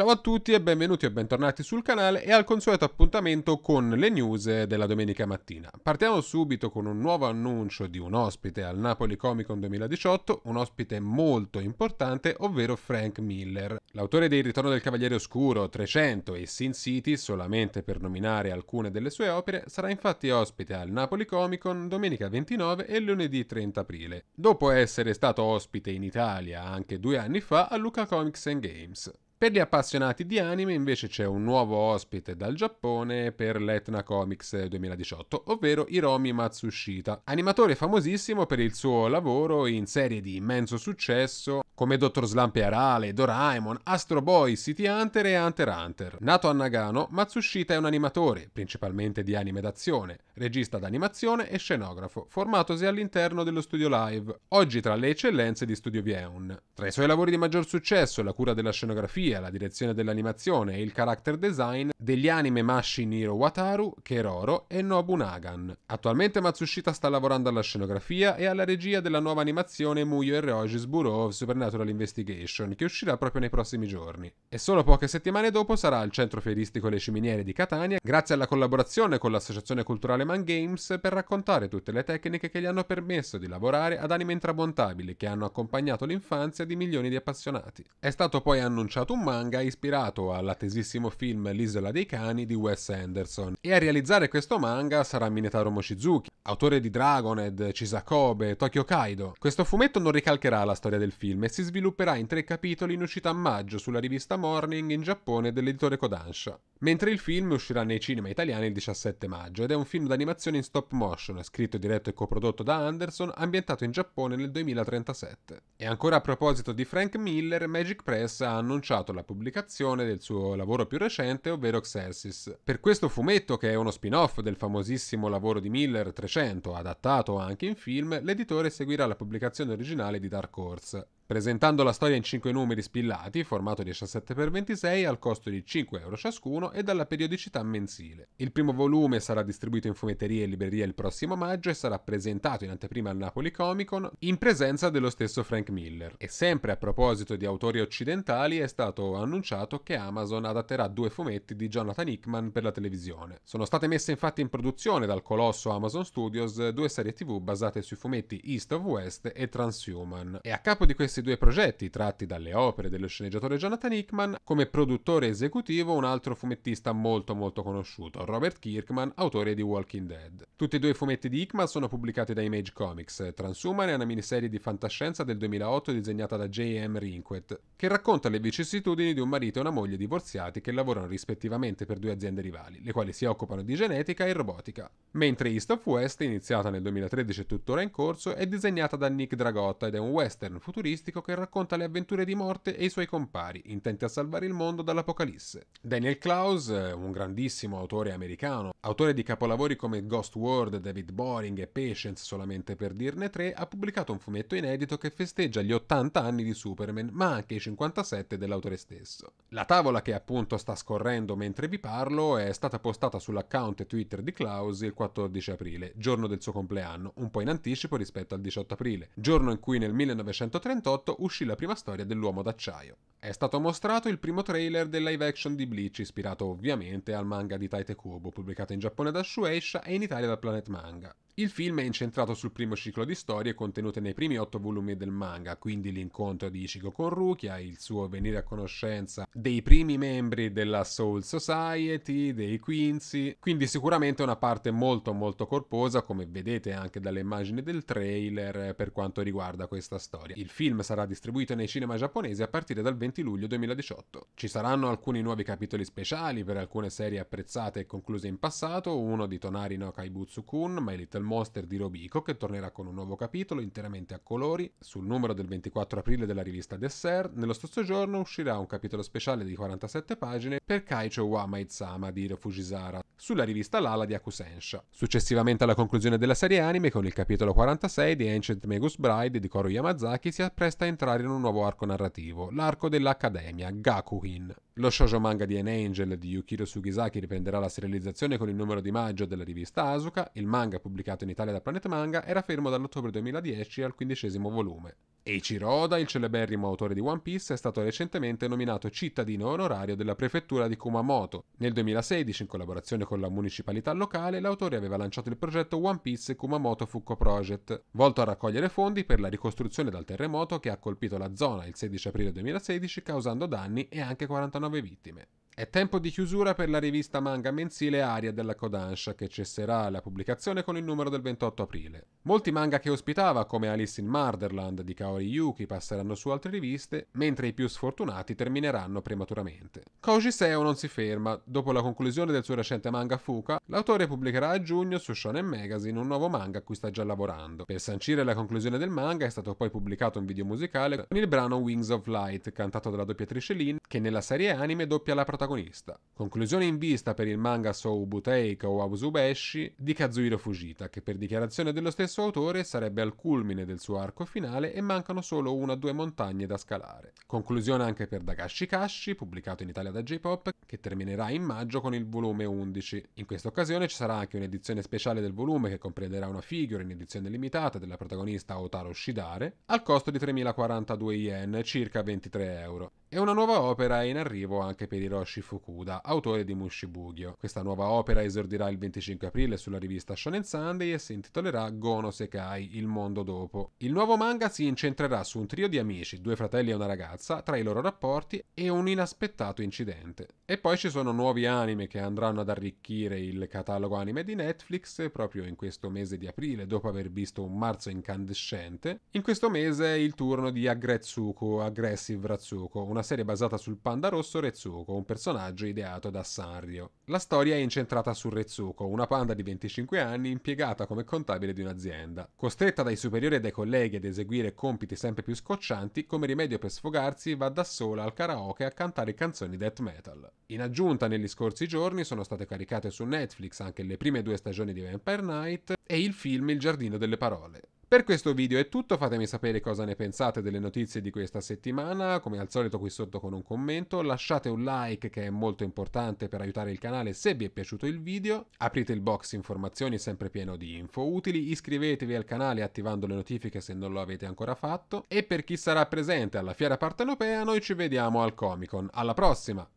Ciao a tutti e benvenuti e bentornati sul canale e al consueto appuntamento con le news della domenica mattina. Partiamo subito con un nuovo annuncio di un ospite al Napoli Comic Con 2018, un ospite molto importante, ovvero Frank Miller. L'autore dei Ritorno del Cavaliere Oscuro, 300 e Sin City, solamente per nominare alcune delle sue opere, sarà infatti ospite al Napoli Comic Con domenica 29 e lunedì 30 aprile, dopo essere stato ospite in Italia anche due anni fa a Luca Comics Games. Per gli appassionati di anime invece c'è un nuovo ospite dal Giappone per l'Etna Comics 2018, ovvero Hiromi Matsushita, animatore famosissimo per il suo lavoro in serie di immenso successo come Dr. Slump e Arale, Doraemon, Astro Boy, City Hunter e Hunter Hunter. Nato a Nagano, Matsushita è un animatore, principalmente di anime d'azione, regista d'animazione e scenografo, formatosi all'interno dello studio live, oggi tra le eccellenze di Studio Vieun. Tra i suoi lavori di maggior successo, la cura della scenografia, la direzione dell'animazione e il character design degli anime Mashi Niro Wataru, Keroro e Nobu Attualmente Matsushita sta lavorando alla scenografia e alla regia della nuova animazione Muyo e Ryoji's Bureau of Supernatural Supernatural Investigation, che uscirà proprio nei prossimi giorni. E solo poche settimane dopo sarà al Centro Fieristico Le Ciminiere di Catania, grazie alla collaborazione con l'Associazione Culturale Man Games, per raccontare tutte le tecniche che gli hanno permesso di lavorare ad anime intramontabili che hanno accompagnato l'infanzia di milioni di appassionati. È stato poi annunciato un manga ispirato all'attesissimo film L'isola dei cani di Wes Anderson, e a realizzare questo manga sarà Minetaro Mochizuki, autore di Dragonhead, Chisakobe, Tokyo Kaido. Questo fumetto non ricalcherà la storia del film e si si svilupperà in tre capitoli in uscita a maggio sulla rivista Morning in Giappone dell'editore Kodansha, mentre il film uscirà nei cinema italiani il 17 maggio ed è un film d'animazione in stop motion, scritto, diretto e coprodotto da Anderson, ambientato in Giappone nel 2037. E ancora a proposito di Frank Miller, Magic Press ha annunciato la pubblicazione del suo lavoro più recente, ovvero Xerxes. Per questo fumetto, che è uno spin-off del famosissimo lavoro di Miller 300, adattato anche in film, l'editore seguirà la pubblicazione originale di Dark Horse, presentando la storia in 5 numeri spillati, formato 17x26, al costo di 5 euro ciascuno e dalla periodicità mensile. Il primo volume sarà distribuito in fumetterie e librerie il prossimo maggio e sarà presentato in anteprima al Napoli Comic Con in presenza dello stesso Frank Miller. E sempre a proposito di autori occidentali è stato annunciato che Amazon adatterà due fumetti di Jonathan Hickman per la televisione. Sono state messe infatti in produzione dal colosso Amazon Studios due serie tv basate sui fumetti East of West e Transhuman. E a capo di questi questi due progetti, tratti dalle opere dello sceneggiatore Jonathan Hickman, come produttore esecutivo un altro fumettista molto molto conosciuto, Robert Kirkman, autore di Walking Dead. Tutti e due i fumetti di Hickman sono pubblicati da Image Comics. Transhuman è una miniserie di fantascienza del 2008 disegnata da J.M. Rinquet, che racconta le vicissitudini di un marito e una moglie divorziati che lavorano rispettivamente per due aziende rivali, le quali si occupano di genetica e robotica. Mentre East of West, iniziata nel 2013 e tuttora in corso, è disegnata da Nick Dragotta ed è un western futuristico fumettistico che racconta le avventure di Morte e i suoi compari, intenti a salvare il mondo dall'apocalisse. Daniel Klaus, un grandissimo autore americano, autore di capolavori come Ghost World, David Boring e Patience solamente per dirne tre, ha pubblicato un fumetto inedito che festeggia gli 80 anni di Superman, ma anche i 57 dell'autore stesso. La tavola che appunto sta scorrendo mentre vi parlo è stata postata sull'account Twitter di Klaus il 14 aprile, giorno del suo compleanno, un po' in anticipo rispetto al 18 aprile, giorno in cui nel 1938 1998 uscì la prima storia dell'Uomo d'Acciaio. È stato mostrato il primo trailer del live action di Bleach, ispirato ovviamente al manga di Taite Kubo, pubblicato in Giappone da Shueisha e in Italia da Planet Manga. Il film è incentrato sul primo ciclo di storie contenute nei primi otto volumi del manga, quindi l'incontro di Ichigo con Rukia, il suo venire a conoscenza dei primi membri della Soul Society, dei Quincy, quindi sicuramente una parte molto molto corposa come vedete anche dalle immagini del trailer eh, per quanto riguarda questa storia. Il film sarà distribuito nei cinema giapponesi a partire dal 20 luglio 2018. Ci saranno alcuni nuovi capitoli speciali per alcune serie apprezzate e concluse in passato, uno di Tonari no Kaibutsu-kun, My Little Monster di Robico che tornerà con un nuovo capitolo interamente a colori sul numero del 24 aprile della rivista Dessert. Nello stesso giorno uscirà un capitolo speciale di 47 pagine per Kaicho wa Maitsama di Hiro Fujisara sulla rivista Lala di Akusensha. Successivamente alla conclusione della serie anime con il capitolo 46 di Ancient Megus Bride di Koro Yamazaki si appresta a entrare in un nuovo arco narrativo, l'arco dell'Accademia, Gakuhin. Lo shoujo manga di An Angel di Yukiro Sugisaki riprenderà la serializzazione con il numero di maggio della rivista Asuka, il manga pubblicato in Italia da Planet Manga era fermo dall'ottobre 2010 al quindicesimo volume. Eiichiro Oda, il celeberrimo autore di One Piece, è stato recentemente nominato cittadino onorario della prefettura di Kumamoto. Nel 2016, in collaborazione con la municipalità locale, l'autore aveva lanciato il progetto One Piece Kumamoto Fuko Project, volto a raccogliere fondi per la ricostruzione dal terremoto che ha colpito la zona il 16 aprile 2016 causando danni e anche 49 vittime. È tempo di chiusura per la rivista manga mensile Aria della Kodansha che cesserà la pubblicazione con il numero del 28 aprile. Molti manga che ospitava, come Alice in Murderland di Kaori Yuki, passeranno su altre riviste, mentre i più sfortunati termineranno prematuramente. Koji Seo non si ferma. Dopo la conclusione del suo recente manga Fuka, l'autore pubblicherà a giugno su Shonen Magazine un nuovo manga a cui sta già lavorando. Per sancire la conclusione del manga è stato poi pubblicato un video musicale con il brano Wings of Light, cantato dalla doppiatrice Lin, che nella serie anime doppia la protagonista protagonista. Conclusione in vista per il manga Sou Buteika o di Kazuhiro Fujita, che per dichiarazione dello stesso autore sarebbe al culmine del suo arco finale e mancano solo una o due montagne da scalare. Conclusione anche per Dagashi Kashi, pubblicato in Italia da J-Pop, che terminerà in maggio con il volume 11. In questa occasione ci sarà anche un'edizione speciale del volume che comprenderà una figure in edizione limitata della protagonista Otaro Shidare, al costo di 3.042 yen, circa 23 euro. E una nuova opera è in arrivo anche per Hiroshi Fukuda, autore di Mushibugyo. Questa nuova opera esordirà il 25 aprile sulla rivista Shonen Sunday e si intitolerà Gono Sekai, il mondo dopo. Il nuovo manga si incentrerà su un trio di amici, due fratelli e una ragazza, tra i loro rapporti e un inaspettato incidente. E poi ci sono nuovi anime che andranno ad arricchire il catalogo anime di Netflix proprio in questo mese di aprile, dopo aver visto un marzo incandescente. In questo mese è il turno di Agretsuko, Aggressive Ratsuko, una una serie basata sul panda rosso Rezuko, un personaggio ideato da Sanrio. La storia è incentrata su Rezuko, una panda di 25 anni impiegata come contabile di un'azienda. Costretta dai superiori e dai colleghi ad eseguire compiti sempre più scoccianti, come rimedio per sfogarsi va da sola al karaoke a cantare canzoni death metal. In aggiunta, negli scorsi giorni sono state caricate su Netflix anche le prime due stagioni di Vampire Night e il film Il giardino delle parole. Per questo video è tutto, fatemi sapere cosa ne pensate delle notizie di questa settimana, come al solito qui sotto con un commento, lasciate un like che è molto importante per aiutare il canale se vi è piaciuto il video, aprite il box informazioni sempre pieno di info utili, iscrivetevi al canale attivando le notifiche se non lo avete ancora fatto e per chi sarà presente alla Fiera Partenopea noi ci vediamo al Comic Con. Alla prossima!